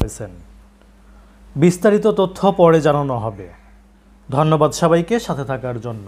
হয়েছেন বিস্তারিত তথ্য পরে জানানো হবে ধন্যবাদ সবাইকে সাথে থাকার জন্য